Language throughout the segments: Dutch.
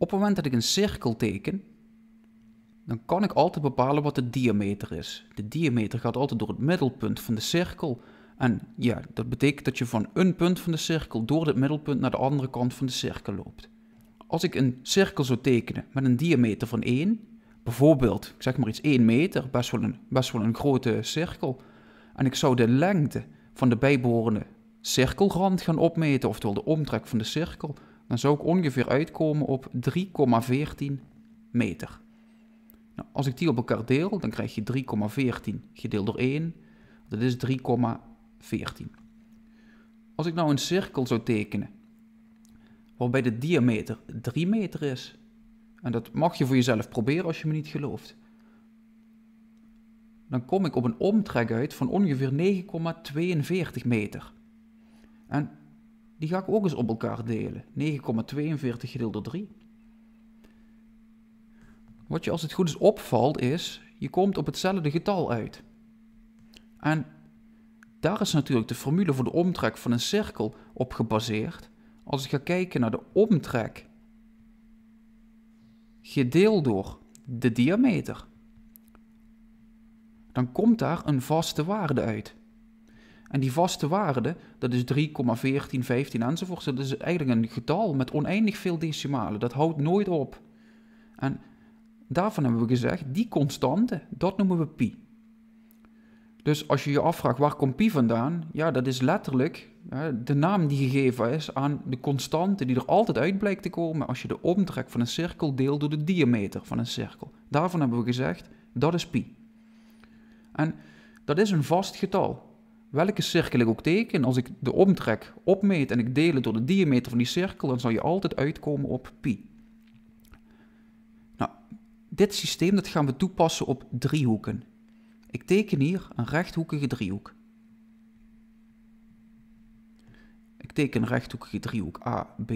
Op het moment dat ik een cirkel teken, dan kan ik altijd bepalen wat de diameter is. De diameter gaat altijd door het middelpunt van de cirkel. En ja, dat betekent dat je van een punt van de cirkel door het middelpunt naar de andere kant van de cirkel loopt. Als ik een cirkel zou tekenen met een diameter van 1, bijvoorbeeld, ik zeg maar iets 1 meter, best wel, een, best wel een grote cirkel, en ik zou de lengte van de bijbehorende cirkelrand gaan opmeten, oftewel de omtrek van de cirkel, dan zou ik ongeveer uitkomen op 3,14 meter. Nou, als ik die op elkaar deel, dan krijg je 3,14 gedeeld door 1. Dat is 3,14. Als ik nou een cirkel zou tekenen, waarbij de diameter 3 meter is, en dat mag je voor jezelf proberen als je me niet gelooft, dan kom ik op een omtrek uit van ongeveer 9,42 meter. En die ga ik ook eens op elkaar delen. 9,42 gedeeld door 3. Wat je als het goed is opvalt is, je komt op hetzelfde getal uit. En daar is natuurlijk de formule voor de omtrek van een cirkel op gebaseerd. Als ik ga kijken naar de omtrek gedeeld door de diameter, dan komt daar een vaste waarde uit. En die vaste waarde, dat is 3,1415, enzovoort, enzovoorts. Dat is eigenlijk een getal met oneindig veel decimalen. Dat houdt nooit op. En daarvan hebben we gezegd, die constante, dat noemen we pi. Dus als je je afvraagt, waar komt pi vandaan? Ja, dat is letterlijk de naam die gegeven is aan de constante die er altijd uit blijkt te komen als je de omtrek van een cirkel deelt door de diameter van een cirkel. Daarvan hebben we gezegd, dat is pi. En dat is een vast getal welke cirkel ik ook teken, als ik de omtrek opmeet en ik deel het door de diameter van die cirkel, dan zal je altijd uitkomen op pi. Nou, dit systeem dat gaan we toepassen op driehoeken. Ik teken hier een rechthoekige driehoek. Ik teken een rechthoekige driehoek A, B,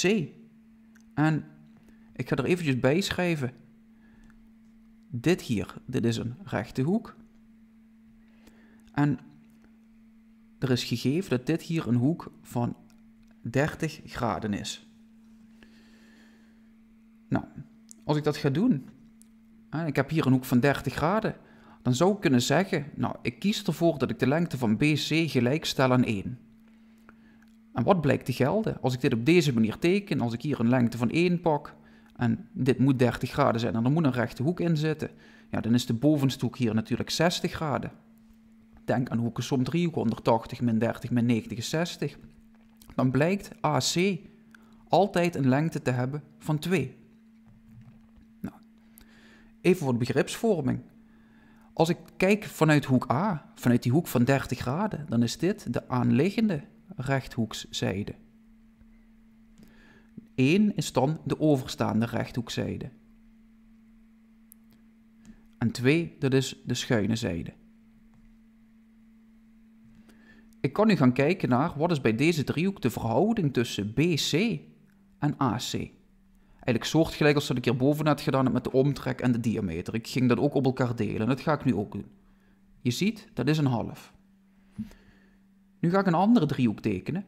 C. En ik ga er eventjes bij schrijven. Dit hier, dit is een rechte hoek. En er is gegeven dat dit hier een hoek van 30 graden is. Nou, als ik dat ga doen, ik heb hier een hoek van 30 graden, dan zou ik kunnen zeggen, nou, ik kies ervoor dat ik de lengte van BC gelijk stel aan 1. En wat blijkt te gelden? Als ik dit op deze manier teken, als ik hier een lengte van 1 pak, en dit moet 30 graden zijn en er moet een rechte hoek in zitten, ja, dan is de bovenste hoek hier natuurlijk 60 graden. Denk aan hoekensom 3, hoek 180 min 30 min 90 is 60. Dan blijkt AC altijd een lengte te hebben van 2. Nou, even voor de begripsvorming. Als ik kijk vanuit hoek A, vanuit die hoek van 30 graden, dan is dit de aanliggende rechthoekszijde. 1 is dan de overstaande rechthoekzijde. En 2, dat is de schuine zijde. Ik kan nu gaan kijken naar wat is bij deze driehoek de verhouding tussen BC en AC. Eigenlijk soortgelijk als dat ik hierboven net gedaan heb met de omtrek en de diameter. Ik ging dat ook op elkaar delen. Dat ga ik nu ook doen. Je ziet, dat is een half. Nu ga ik een andere driehoek tekenen.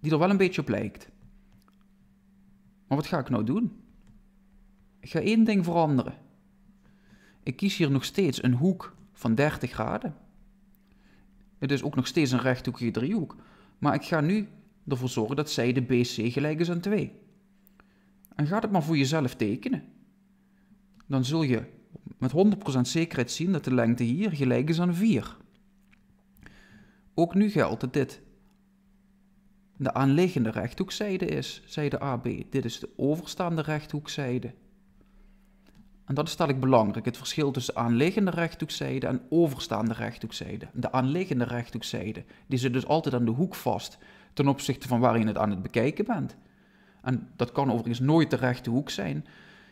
Die er wel een beetje op lijkt. Maar wat ga ik nou doen? Ik ga één ding veranderen. Ik kies hier nog steeds een hoek van 30 graden. Het is ook nog steeds een rechthoekige driehoek. Maar ik ga nu ervoor zorgen dat zijde BC gelijk is aan 2. En ga het maar voor jezelf tekenen. Dan zul je met 100% zekerheid zien dat de lengte hier gelijk is aan 4. Ook nu geldt dat dit de aanliggende rechthoekzijde is, zijde AB. Dit is de overstaande rechthoekzijde. En dat is ik belangrijk, het verschil tussen aanliggende rechthoekzijde en overstaande rechthoekzijde. De aanliggende rechthoekzijde, die zit dus altijd aan de hoek vast ten opzichte van waar je het aan het bekijken bent. En dat kan overigens nooit de rechte hoek zijn.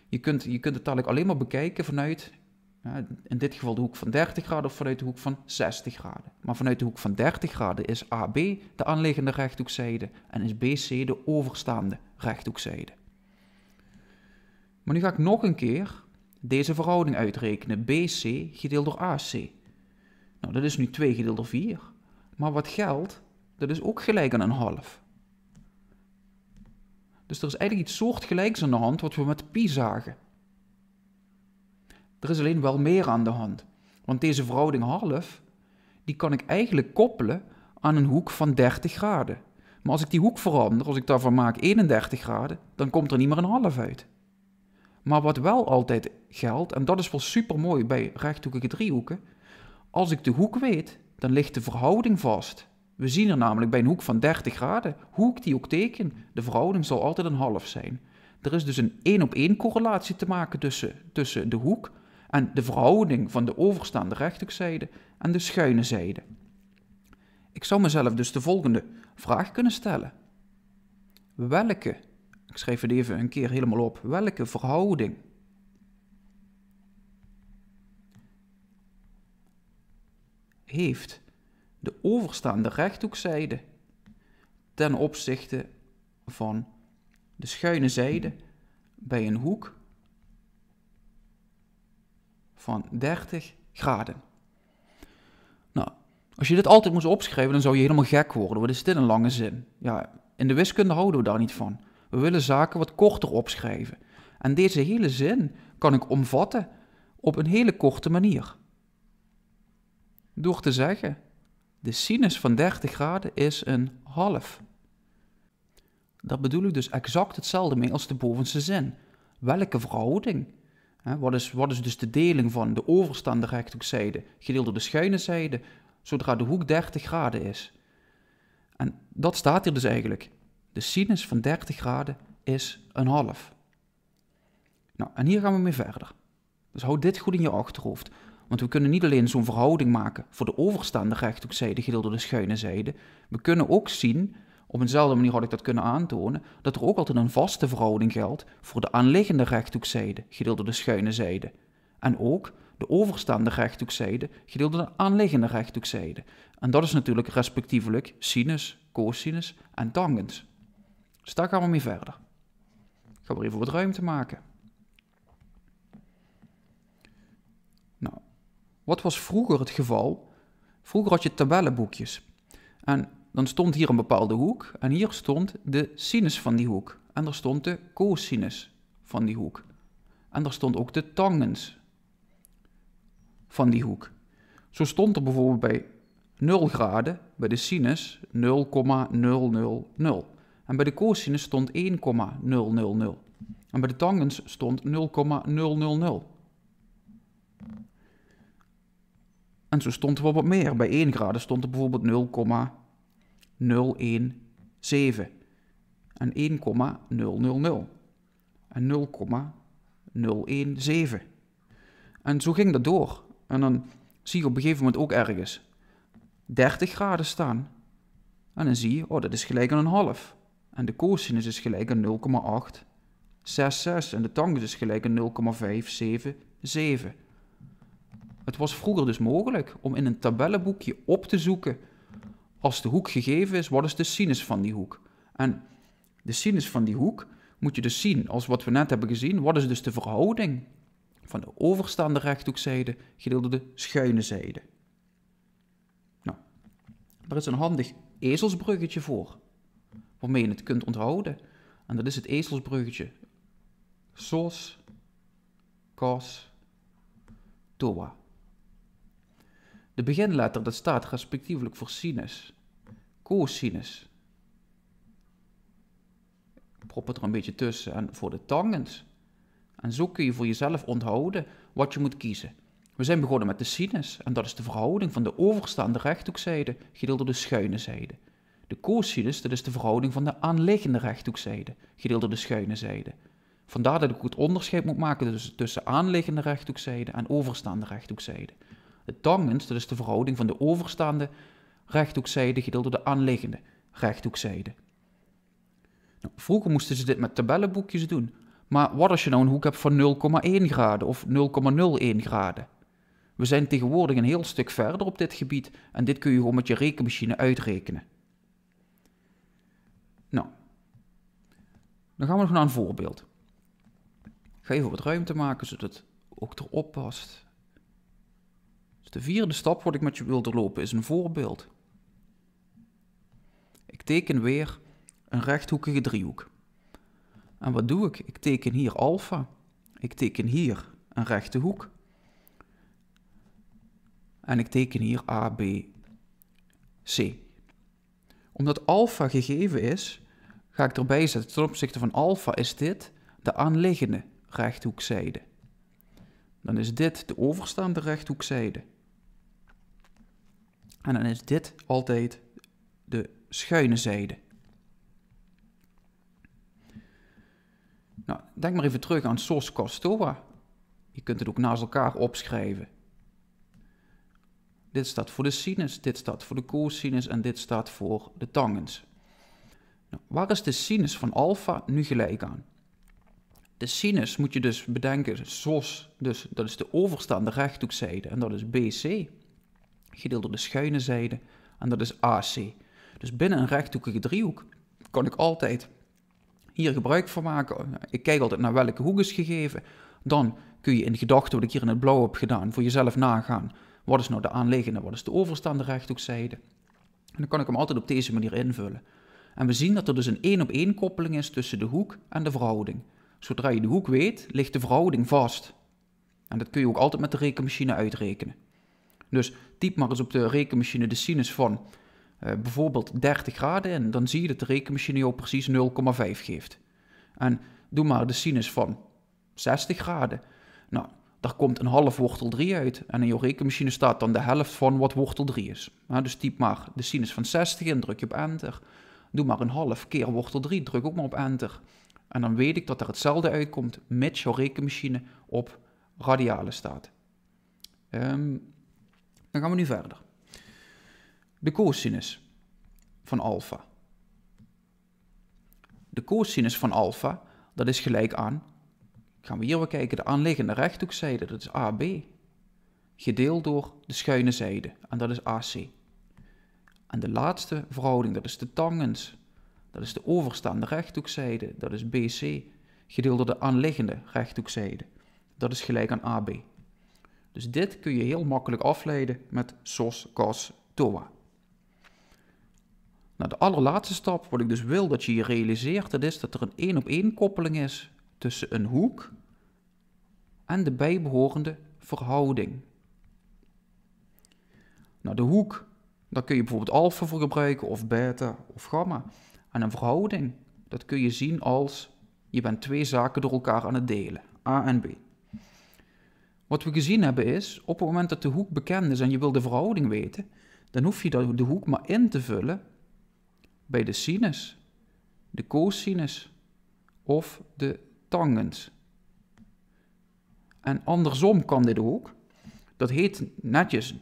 Je kunt, je kunt het eigenlijk alleen maar bekijken vanuit, in dit geval de hoek van 30 graden of vanuit de hoek van 60 graden. Maar vanuit de hoek van 30 graden is AB de aanliggende rechthoekzijde en is BC de overstaande rechthoekzijde. Maar nu ga ik nog een keer deze verhouding uitrekenen. BC gedeeld door AC. Nou, dat is nu 2 gedeeld door 4. Maar wat geldt, dat is ook gelijk aan een half. Dus er is eigenlijk iets soortgelijks aan de hand wat we met pi zagen. Er is alleen wel meer aan de hand. Want deze verhouding half, die kan ik eigenlijk koppelen aan een hoek van 30 graden. Maar als ik die hoek verander, als ik daarvan maak 31 graden, dan komt er niet meer een half uit. Maar wat wel altijd geldt, en dat is wel super mooi bij rechthoekige driehoeken, als ik de hoek weet, dan ligt de verhouding vast. We zien er namelijk bij een hoek van 30 graden, hoe ik die ook teken, de verhouding zal altijd een half zijn. Er is dus een één op 1 correlatie te maken tussen, tussen de hoek en de verhouding van de overstaande rechthoekzijde en de schuine zijde. Ik zou mezelf dus de volgende vraag kunnen stellen. Welke ik schrijf het even een keer helemaal op. Welke verhouding heeft de overstaande rechthoekzijde ten opzichte van de schuine zijde bij een hoek van 30 graden. Nou, als je dit altijd moest opschrijven, dan zou je helemaal gek worden. Wat is dit een lange zin? Ja, in de wiskunde houden we daar niet van. We willen zaken wat korter opschrijven. En deze hele zin kan ik omvatten op een hele korte manier. Door te zeggen, de sinus van 30 graden is een half. Daar bedoel ik dus exact hetzelfde mee als de bovenste zin. Welke verhouding? Wat is, wat is dus de deling van de overstaande rechthoekzijde gedeeld door de schuine zijde, zodra de hoek 30 graden is? En dat staat hier dus eigenlijk. De sinus van 30 graden is een half. Nou, en hier gaan we mee verder. Dus houd dit goed in je achterhoofd. Want we kunnen niet alleen zo'n verhouding maken voor de overstaande rechthoekzijde gedeeld door de schuine zijde. We kunnen ook zien, op eenzelfde manier had ik dat kunnen aantonen, dat er ook altijd een vaste verhouding geldt voor de aanliggende rechthoekzijde gedeeld door de schuine zijde. En ook de overstaande rechthoekzijde gedeeld door de aanliggende rechthoekzijde. En dat is natuurlijk respectievelijk sinus, cosinus en tangens. Dus daar gaan we mee verder. Ik ga maar even wat ruimte maken. Nou, wat was vroeger het geval? Vroeger had je tabellenboekjes. En dan stond hier een bepaalde hoek en hier stond de sinus van die hoek. En daar stond de cosinus van die hoek. En daar stond ook de tangens van die hoek. Zo stond er bijvoorbeeld bij 0 graden, bij de sinus 0,000. En bij de cosinus stond 1,000. En bij de tangens stond 0,000. En zo stond er wel wat meer. Bij 1 graden stond er bijvoorbeeld 0,017. En 1,000. En 0,017. En zo ging dat door. En dan zie je op een gegeven moment ook ergens 30 graden staan. En dan zie je, oh, dat is gelijk aan een half. En de cosinus is gelijk aan 0,866 en de tangens is gelijk aan 0,577. Het was vroeger dus mogelijk om in een tabellenboekje op te zoeken als de hoek gegeven is, wat is de sinus van die hoek? En de sinus van die hoek moet je dus zien als wat we net hebben gezien. Wat is dus de verhouding van de overstaande rechthoekzijde gedeeld door de schuine zijde? Nou, daar is een handig ezelsbruggetje voor waarmee je het kunt onthouden. En dat is het ezelsbruggetje. Sos, kos, toa. De beginletter dat staat respectievelijk voor sinus, cosinus. Prop het er een beetje tussen en voor de tangens. En zo kun je voor jezelf onthouden wat je moet kiezen. We zijn begonnen met de sinus en dat is de verhouding van de overstaande rechthoekzijde gedeeld door de schuine zijde. De cosinus, dat is de verhouding van de aanliggende rechthoekzijde, gedeeld door de schuine zijde. Vandaar dat ik goed onderscheid moet maken tussen aanliggende rechthoekzijde en overstaande rechthoekzijde. De tangens, dat is de verhouding van de overstaande rechthoekzijde gedeeld door de aanliggende rechthoekzijde. Nou, vroeger moesten ze dit met tabellenboekjes doen, maar wat als je nou een hoek hebt van 0,1 graden of 0,01 graden? We zijn tegenwoordig een heel stuk verder op dit gebied en dit kun je gewoon met je rekenmachine uitrekenen. Nou, dan gaan we nog naar een voorbeeld. Ik ga even wat ruimte maken, zodat het ook erop past. Dus de vierde stap wat ik met je wil doorlopen is een voorbeeld. Ik teken weer een rechthoekige driehoek. En wat doe ik? Ik teken hier alfa. Ik teken hier een rechte hoek. En ik teken hier A, B, C omdat alfa gegeven is, ga ik erbij zetten. Ten opzichte van alfa is dit de aanliggende rechthoekzijde. Dan is dit de overstaande rechthoekzijde. En dan is dit altijd de schuine zijde. Nou, denk maar even terug aan SOS toa Je kunt het ook naast elkaar opschrijven. Dit staat voor de sinus, dit staat voor de cosinus en dit staat voor de tangens. Nou, waar is de sinus van alfa nu gelijk aan? De sinus moet je dus bedenken, zoals, dus dat is de overstaande rechthoekzijde en dat is BC, gedeeld door de schuine zijde en dat is AC. Dus binnen een rechthoekige driehoek kan ik altijd hier gebruik van maken. Ik kijk altijd naar welke hoek is gegeven. Dan kun je in gedachten wat ik hier in het blauw heb gedaan voor jezelf nagaan wat is nou de aanliggende, wat is de overstaande rechthoekzijde. En dan kan ik hem altijd op deze manier invullen. En we zien dat er dus een één op één koppeling is tussen de hoek en de verhouding. Zodra je de hoek weet, ligt de verhouding vast. En dat kun je ook altijd met de rekenmachine uitrekenen. Dus typ maar eens op de rekenmachine de sinus van eh, bijvoorbeeld 30 graden en dan zie je dat de rekenmachine jou precies 0,5 geeft. En doe maar de sinus van 60 graden. Nou, daar komt een half wortel 3 uit. En in jouw rekenmachine staat dan de helft van wat wortel 3 is. dus typ maar de sinus van 60 in, druk je op enter. Doe maar een half keer wortel 3, druk ook maar op enter. En dan weet ik dat er hetzelfde uitkomt, met jouw rekenmachine op radialen staat. Ehm, dan gaan we nu verder. De cosinus van alfa. De cosinus van alfa, dat is gelijk aan Gaan we hier weer kijken, de aanliggende rechthoekzijde, dat is AB. Gedeeld door de schuine zijde, en dat is AC. En de laatste verhouding, dat is de tangens. Dat is de overstaande rechthoekzijde, dat is BC. Gedeeld door de aanliggende rechthoekzijde, dat is gelijk aan AB. Dus dit kun je heel makkelijk afleiden met SOS, COS, TOA. Nou, de allerlaatste stap, wat ik dus wil dat je je realiseert, dat is dat er een één op één koppeling is tussen een hoek en de bijbehorende verhouding. Nou, de hoek, daar kun je bijvoorbeeld alfa voor gebruiken, of beta, of gamma. En een verhouding, dat kun je zien als je bent twee zaken door elkaar aan het delen, a en b. Wat we gezien hebben is, op het moment dat de hoek bekend is en je wil de verhouding weten, dan hoef je de hoek maar in te vullen bij de sinus, de cosinus of de en andersom kan dit ook. Dat heet netjes,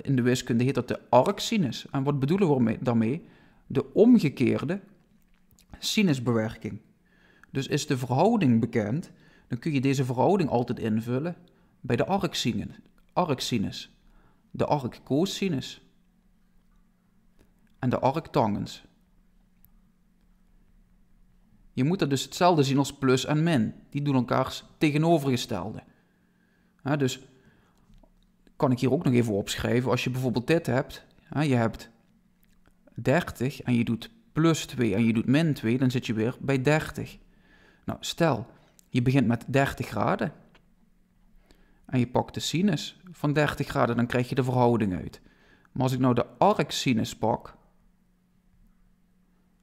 in de wiskunde heet dat de arcsinus. En wat bedoelen we daarmee? De omgekeerde sinusbewerking. Dus is de verhouding bekend, dan kun je deze verhouding altijd invullen bij de arcsinus, de arccosinus en de arctangens. Je moet dat dus hetzelfde zien als plus en min. Die doen elkaars tegenovergestelde. dus kan ik hier ook nog even opschrijven. Als je bijvoorbeeld dit hebt. je hebt 30 en je doet plus 2 en je doet min 2. Dan zit je weer bij 30. Nou, stel je begint met 30 graden. En je pakt de sinus van 30 graden. Dan krijg je de verhouding uit. Maar als ik nou de arcsinus pak.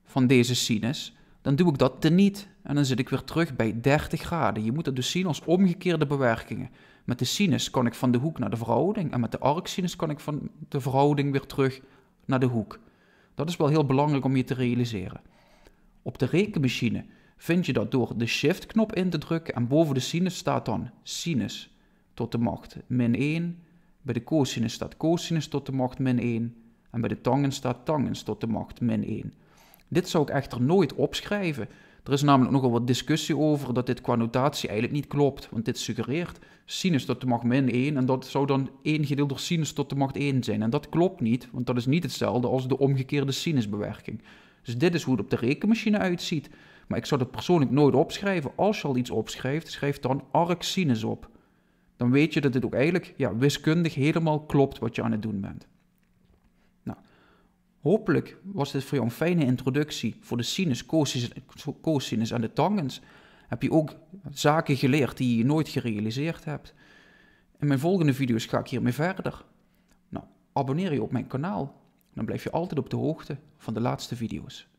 Van deze sinus dan doe ik dat teniet. En dan zit ik weer terug bij 30 graden. Je moet dat dus zien als omgekeerde bewerkingen. Met de sinus kan ik van de hoek naar de verhouding. En met de arcsinus kan ik van de verhouding weer terug naar de hoek. Dat is wel heel belangrijk om je te realiseren. Op de rekenmachine vind je dat door de shift-knop in te drukken. En boven de sinus staat dan sinus tot de macht min 1. Bij de cosinus staat cosinus tot de macht min 1. En bij de tangens staat tangens tot de macht min 1. Dit zou ik echter nooit opschrijven. Er is namelijk nogal wat discussie over dat dit qua notatie eigenlijk niet klopt. Want dit suggereert sinus tot de macht min 1 en dat zou dan 1 gedeeld door sinus tot de macht 1 zijn. En dat klopt niet, want dat is niet hetzelfde als de omgekeerde sinusbewerking. Dus dit is hoe het op de rekenmachine uitziet. Maar ik zou dat persoonlijk nooit opschrijven. Als je al iets opschrijft, schrijf dan arc sinus op. Dan weet je dat dit ook eigenlijk ja, wiskundig helemaal klopt wat je aan het doen bent. Hopelijk was dit voor jou een fijne introductie voor de sinus, cosinus, en de tangens. Heb je ook zaken geleerd die je nooit gerealiseerd hebt. In mijn volgende video's ga ik hiermee verder. Nou, abonneer je op mijn kanaal. Dan blijf je altijd op de hoogte van de laatste video's.